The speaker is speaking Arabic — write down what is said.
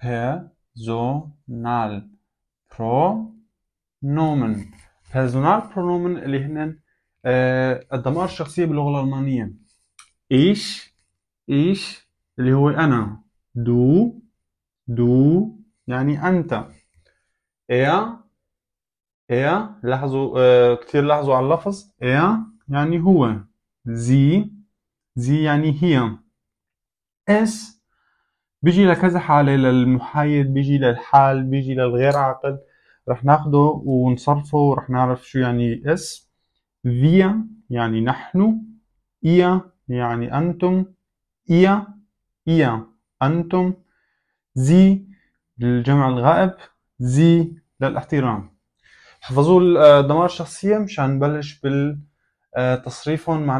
personal pronomen personal pronomen اللي هن آه، الضمائر الشخصية باللغة الألمانية إيش إيش اللي هو أنا دو دو يعني أنت ايا ايا لاحظوا آه، كثير لاحظوا على اللفظ ايا يعني هو زي زي يعني هي اس بيجي لكذا حالة للمحايد بيجي للحال بيجي للغير عاقل رح ناخده ونصرفه ورح نعرف شو يعني اس فيا يعني نحن إيا يعني أنتم إيا إيا أنتم زي للجمع الغائب زي للاحترام حفظوا الضمائر آه، الشخصية مشان نبلش بالتصريفهم مع